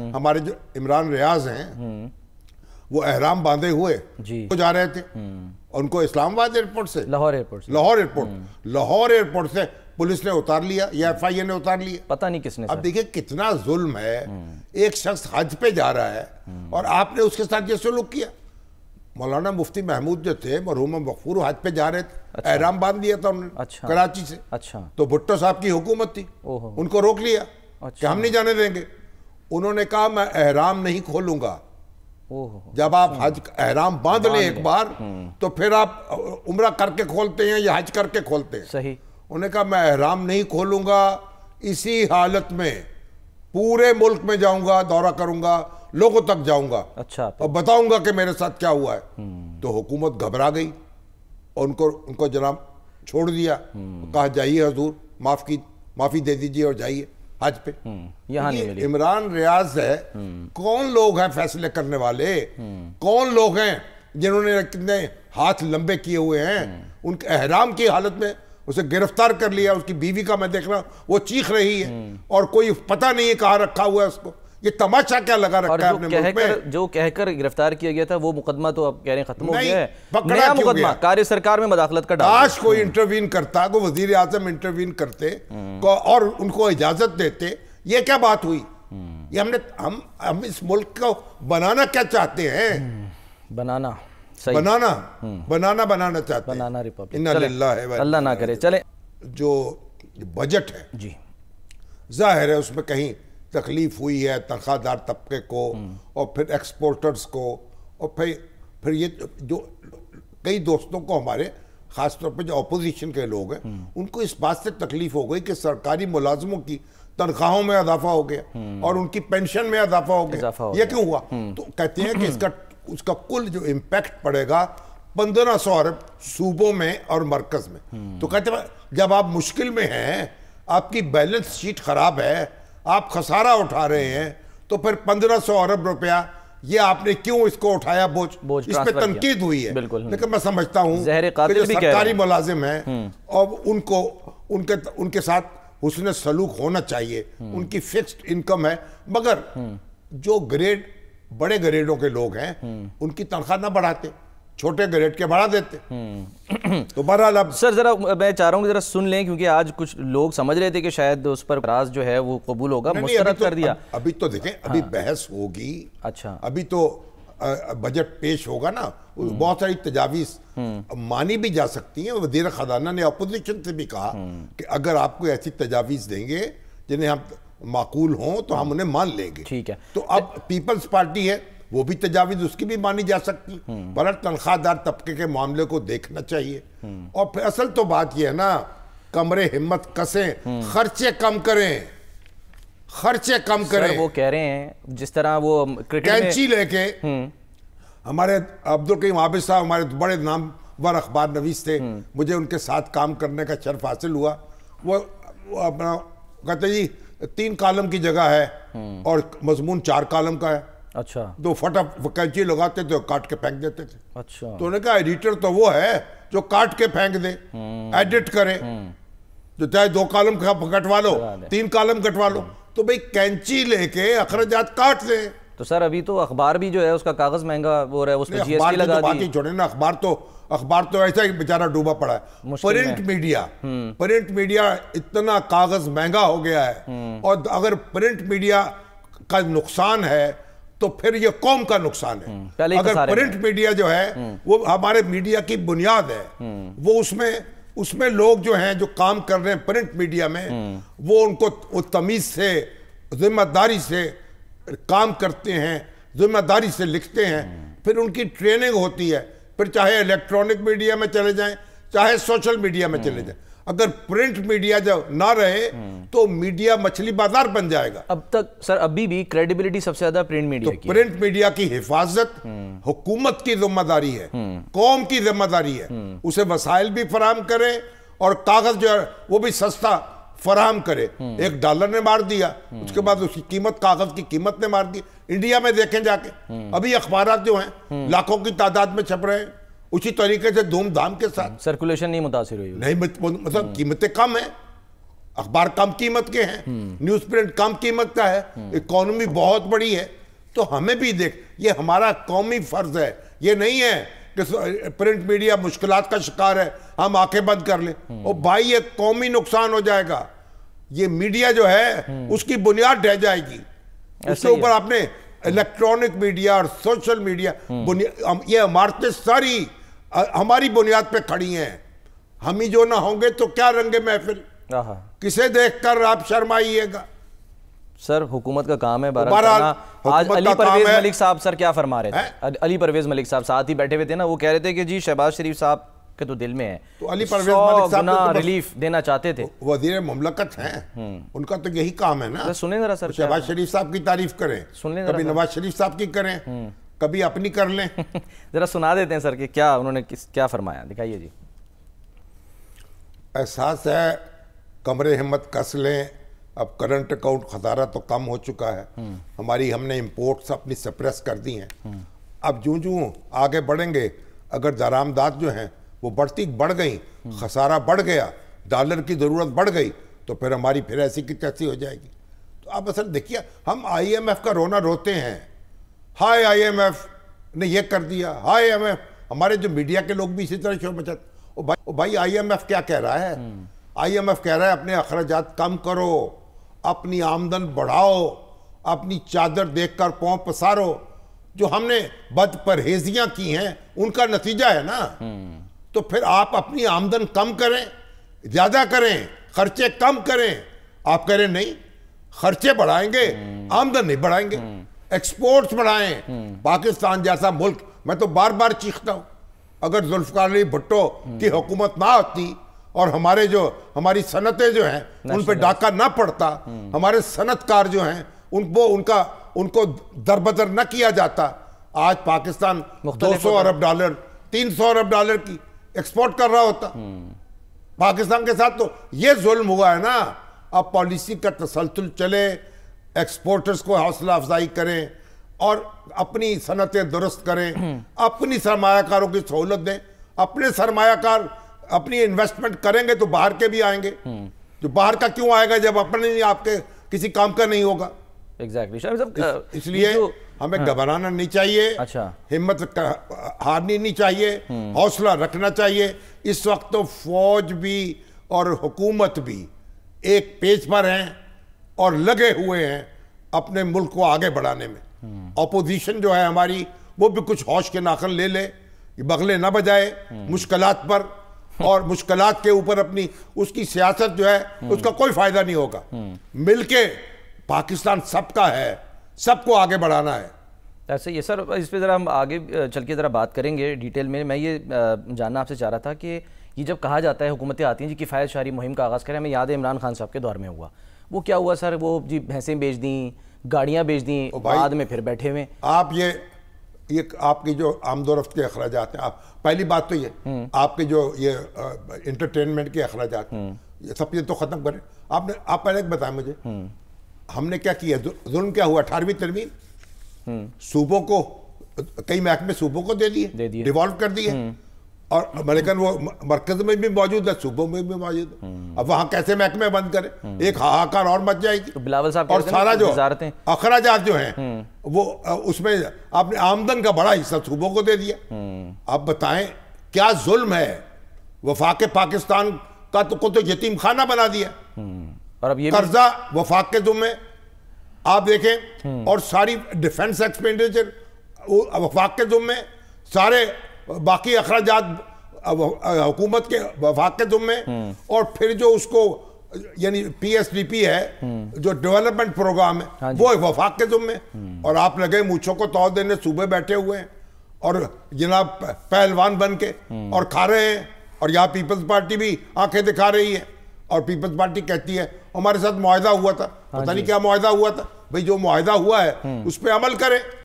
हमारे जो इमरान रियाज हैं वो अहराम बांधे हुए को जा रहे थे हम्म। उनको इस्लामाबाद एयरपोर्ट से लाहौर एयरपोर्ट से लाहौर एयरपोर्ट हम्म। लाहौर एयरपोर्ट से पुलिस ने उतार लिया या एफ आई ए ने उतार लिया पता नहीं किसने अब देखिए कितना जुल्म है हम्म। एक शख्स हज पे जा रहा है और आपने उसके साथ ये सुलूक किया मौलाना मुफ्ती महमूद जो थे मरहूम मकफूर हज पे जा रहे थे अच्छा। एहराम बांध दिया था उन्होंने अच्छा। कराची से अच्छा तो भुट्टो साहब की हुकूमत थी उनको रोक लिया अच्छा। कि हम नहीं जाने देंगे उन्होंने कहा मैं अहराम नहीं खोलूंगा जब आप हज अहराम हम्म। बांध लें एक बार हम्म। तो फिर आप उम्र करके खोलते हैं या हज करके खोलते हैं सही उन्होंने कहा मैं अहराम नहीं खोलूंगा इसी हालत में पूरे मुल्क में जाऊंगा दौरा करूंगा लोगों तक जाऊंगा अच्छा तो और बताऊंगा कि मेरे साथ क्या हुआ है हम्म। तो हुकूमत घबरा गई और उनको उनको जनाब छोड़ दिया कहा जाइए हजूर माफ़ की माफ़ी दे दीजिए और जाइए हज पे हम्म, यहाँ इमरान रियाज है हम्म। कौन लोग हैं फैसले करने वाले हम्म। कौन लोग हैं जिन्होंने कितने हाथ लंबे किए हुए हैं उनके अहराम की हालत में उसे गिरफ्तार कर लिया उसकी बीवी का मैं देख रहा हूँ वो चीख रही है और कोई पता नहीं है कहाँ रखा हुआ है उसको ये तमाशा क्या लगा रखा है अपने कहकर, जो कहकर गिरफ्तार किया गया था वो मुकदमा तो आप कह रहे हैं खत्म हो गया है नया मुकदमा कार्य सरकार में मदाखलत का आज कोई इंटरवीन हम्म। करता तो वजीर आजम इंटरवीन करते हम्म। और उनको इजाजत देते ये क्या बात हुई हम्म। ये हमने हम हम इस मुल्क को बनाना क्या चाहते हैं बनाना सही बनाना बनाना बनाना चाहते बनाना रिपब्लिक अल्लाह ना करे चले जो बजट है जी जाहिर है उसमें कहीं तकलीफ हुई है तनख्वाहदार तबके को हम्म। और फिर एक्सपोर्टर्स को और फिर फिर ये जो कई दोस्तों को हमारे खासतौर पर जो अपोजिशन के लोग हैं हम्म। उनको इस बात से तकलीफ हो गई कि सरकारी मुलाजमों की तनख्वाहों में इजाफा हो गया हम्म। और उनकी पेंशन में इजाफा हो गया यह ये क्यों हुआ तो कहते हैं कि इसका उसका कुल जो इम्पैक्ट पड़ेगा पंद्रह सौ अरब सूबों में और मरकज में तो कहते हैं जब आप मुश्किल में हैं आपकी बैलेंस शीट खराब है आप खसारा उठा रहे हैं तो फिर पंद्रह सौ अरब रुपया ये आपने क्यों इसको उठाया बोझ बोझ इस पर तनकीद हुई है हम्म। लेकिन मैं समझता हूँ सरकारी मुलाजिम है और हम्म। उनको उनके उनके साथ उसने सलूक होना चाहिए हम्म। उनकी फिक्स्ड इनकम है मगर जो ग्रेड बड़े ग्रेडों के लोग हैं उनकी तनख्वाह ना बढ़ाते छोटे ग्रेड के बढ़ा देते हम्म। तो बहरहाल अब सर जरा मैं चाह रहा हूँ जरा सुन लें क्योंकि आज कुछ लोग समझ रहे थे कि शायद उस पर राज जो है वो कबूल होगा मुस्तरद तो, कर दिया अभी तो देखें अभी हाँ। बहस होगी अच्छा अभी तो बजट पेश होगा ना हम्म। बहुत सारी तजावीज हम्म। मानी भी जा सकती हैं वजीर खजाना ने अपोजिशन से भी कहा कि अगर आपको ऐसी तजावीज देंगे जिन्हें हम माकूल हों तो हम उन्हें मान लेंगे ठीक है तो अब पीपल्स पार्टी है वो भी तजावीज उसकी भी मानी जा सकती पर तनख्वाहदार तबके के मामले को देखना चाहिए और फिर असल तो बात यह है ना कमरे हिम्मत कसें खर्चे कम करें खर्चे कम करें वो कह रहे हैं जिस तरह वो कैंची लेके हम्म। हमारे अब्दुल करीम आबिद साहब हमारे बड़े नाम वर अखबार नवीस थे हम्म। मुझे उनके साथ काम करने का शर्फ हासिल हुआ वो, वो अपना कहते जी तीन कालम की जगह है हम्म। और मजमून चार कालम का है अच्छा दो फटा कैंची लगाते थे काट के फेंक देते थे अच्छा तो उन्होंने कहा एडिटर तो वो है जो काट के फेंक दे एडिट हम्म। करे हम्म। जो चाहे दो कालम कटवा लो तीन कालम कटवा लो हम्म। तो भाई कैंची लेके अखराजात काट दे तो सर अभी तो अखबार भी जो है उसका कागज महंगा हो रहा है उसमें जीएसटी तो लगा तो दी छोड़े ना अखबार तो अखबार तो ऐसा ही बेचारा डूबा पड़ा है प्रिंट मीडिया प्रिंट मीडिया इतना कागज महंगा हो गया है और अगर प्रिंट मीडिया का नुकसान है तो फिर ये कौम का नुकसान है हम्म, अगर प्रिंट मीडिया जो है हम्म। वो हमारे मीडिया की बुनियाद है हम्म। वो उसमें उसमें लोग जो हैं जो काम कर रहे हैं प्रिंट मीडिया में वो उनको तमीज से जिम्मेदारी से काम करते हैं जिम्मेदारी से लिखते हैं फिर उनकी ट्रेनिंग होती है फिर चाहे इलेक्ट्रॉनिक मीडिया में चले जाएं चाहे सोशल मीडिया में चले जाएं अगर प्रिंट मीडिया जब ना रहे हम्म। तो मीडिया मछली बाजार बन जाएगा अब तक सर अभी भी क्रेडिबिलिटी सबसे ज्यादा प्रिंट मीडिया तो की प्रिंट मीडिया की हिफाजत हम्म। हुकूमत की जिम्मेदारी है हम्म। कौम की जिम्मेदारी है उसे वसाइल भी फराम करें और कागज जो है वो भी सस्ता फराम करे एक डॉलर ने मार दिया उसके बाद उसकी कीमत कागज की कीमत ने मार दी इंडिया में देखें जाके अभी अखबार जो हैं लाखों की तादाद में छप रहे हैं उसी तरीके से धूमधाम के साथ सर्कुलेशन नहीं मुतासर हुई नहीं मतलब हम्म। कीमतें कम है अखबार कम कीमत के हैं हम्म। न्यूज प्रिंट कम कीमत का है हम्म। इकोनॉमी बहुत बड़ी है तो हमें भी देख ये हमारा कौमी फर्ज है ये नहीं है कि प्रिंट मीडिया मुश्किल का शिकार है हम आंखें बंद कर लें और भाई ये कौमी नुकसान हो जाएगा ये मीडिया जो है उसकी बुनियाद ढह जाएगी उसके ऊपर आपने इलेक्ट्रॉनिक मीडिया और सोशल मीडिया ये इमारतें सारी हमारी बुनियाद पे खड़ी हैं हम ही जो ना होंगे तो क्या रंगे महफिल किसे देखकर आप शर्माइएगा सर हुकूमत का काम है आज अली परवेज मलिक साहब सर क्या फरमा रहे थे अली परवेज मलिक साहब साथ ही बैठे हुए थे ना वो कह रहे थे कि जी शहबाज शरीफ साहब के तो दिल में है तो अली परवेज मलिक साहब ना रिलीफ तो देना चाहते थे वजीर मुमलकत हैं हम्म। उनका तो यही काम है ना सुने जरा सर तो शहबाज शरीफ साहब की तारीफ करें सुन लें तो नवाज शरीफ साहब की करें हम्म। कभी अपनी कर लें ज़रा सुना देते हैं सर कि क्या उन्होंने किस क्या फरमाया दिखाइए जी एहसास है कमरे हिम्मत कस लें अब करंट अकाउंट खसारा तो कम हो चुका है हम्म। हमारी हमने इम्पोर्ट्स अपनी सप्रेस कर दी हैं हम्म। अब जूं जूं आगे बढ़ेंगे अगर दरामदात जो हैं वो बढ़ती बढ़ गई हम्म। खसारा बढ़ गया डॉलर की ज़रूरत बढ़ गई तो फिर हमारी फिर ऐसी की तैसी हो जाएगी तो आप असल देखिए हम आईएमएफ का रोना रोते हैं हाय आईएमएफ ने ये कर दिया हाय आई हमारे जो मीडिया के लोग भी इसी तरह शोर मचाते भाई आई भाई आईएमएफ क्या कह रहा है हम्म। आईएमएफ कह रहा है अपने अखराज कम करो अपनी आमदन बढ़ाओ अपनी चादर देख कर पाँव पसारो जो हमने बद परहेजियाँ की हैं उनका नतीजा है ना हम्म। तो फिर आप अपनी आमदन कम करें ज़्यादा करें खर्चे कम करें आप कह रहे नहीं खर्चे बढ़ाएंगे हम्म। आमदन नहीं बढ़ाएंगे एक्सपोर्ट्स बढ़ाएं हम्म। पाकिस्तान जैसा मुल्क मैं तो बार बार चीखता हूं अगर जुल्फकार अली भुट्टो हम्म। की हुकूमत ना होती और हमारे जो हमारी सनतें जो हैं उन पर डाका ना पड़ता हम्म। हमारे सनतकार जो हैं उनको उनका उनको दरबदर ना किया जाता आज पाकिस्तान 200 अरब डॉलर 300 अरब डॉलर की एक्सपोर्ट कर रहा होता पाकिस्तान के साथ तो ये जुल्म हुआ है ना अब पॉलिसी का तसलसल चले एक्सपोर्टर्स को हौसला अफजाई करें और अपनी सनतें दुरुस्त करें अपनी सरमाकारों की सहूलत दें अपने सरमाकार अपनी इन्वेस्टमेंट करेंगे तो बाहर के भी आएंगे जो तो बाहर का क्यों आएगा जब अपने नहीं आपके किसी काम का नहीं होगा एग्जैक्टली exactly. मतलब, इसलिए हमें हाँ। घबराना नहीं चाहिए अच्छा हिम्मत हारनी नहीं चाहिए हम्म। हौसला रखना चाहिए इस वक्त तो फौज भी और हुकूमत भी एक पेज पर हैं और लगे हुए हैं अपने मुल्क को आगे बढ़ाने में अपोजिशन जो है हमारी वो भी कुछ हौश के नाखन ले ले बगले ना बजाए मुश्किल पर और मुश्किल के ऊपर अपनी उसकी सियासत जो है उसका कोई फायदा नहीं होगा मिलके पाकिस्तान सबका है सबको आगे बढ़ाना है ऐसे ये सर इस पर ज़रा हम आगे चल के ज़रा बात करेंगे डिटेल में मैं ये जानना आपसे चाह रहा था कि ये जब कहा जाता है हुकूमतें आती हैं जी किफ़ायत शारी मुहिम का आगाज़ करें हमें याद है इमरान खान साहब के दौर में हुआ वो क्या हुआ सर वो जी भैंसें बेच दी गाड़ियाँ बेच दी बाद में फिर बैठे हुए आप ये एक आपकी जो आमदोरफ्त के अखराज हैं आप पहली बात तो ये हम्म। आपके जो ये इंटरटेनमेंट के अखराज हम्म। सब चीज़ तो ख़त्म करें आपने आप पहले बताएं मुझे हम्म। हमने क्या किया जुल्म क्या हुआ अठारहवीं तरवीन सूबों को कई महकमे सूबों को दे दिए डिवॉल्व कर दिए और अमेरिकन वो मरकज में भी मौजूद है सूबों में भी मौजूद है अब वहां कैसे महकमे बंद करें हम्म। एक हाहाकार और मच जाएगी तो बिलावल साहब और सारा जो अखराज जो है हम्म। वो उसमें आपने आमदन का बड़ा हिस्सा सूबों को दे दिया हम्म। आप बताएं क्या जुल्म है वफाक पाकिस्तान का तो को तो यतीम खाना बना दिया और अब ये कर्जा वफाक के जुम्मे आप देखें और सारी डिफेंस एक्सपेंडिचर वफाक के जुम्मे सारे बाकी अखराज हुकूमत के वफाक के जुम्मे हम्म। और फिर जो उसको यानी पीएसडीपी है हम्म। जो डेवलपमेंट प्रोग्राम है हाँ वो वफाक के जुम्मे हम्म। और आप लगे मूछों को तोड़ देने सूबे बैठे हुए हैं और जनाब पहलवान बन के और खा रहे हैं और यहाँ पीपल्स पार्टी भी आंखें दिखा रही है और पीपल्स पार्टी कहती है हमारे साथ मुहिदा हुआ था हाँ पता नहीं क्या मुहिदा हुआ था भाई जो मुहिदा हुआ है उस पर अमल करें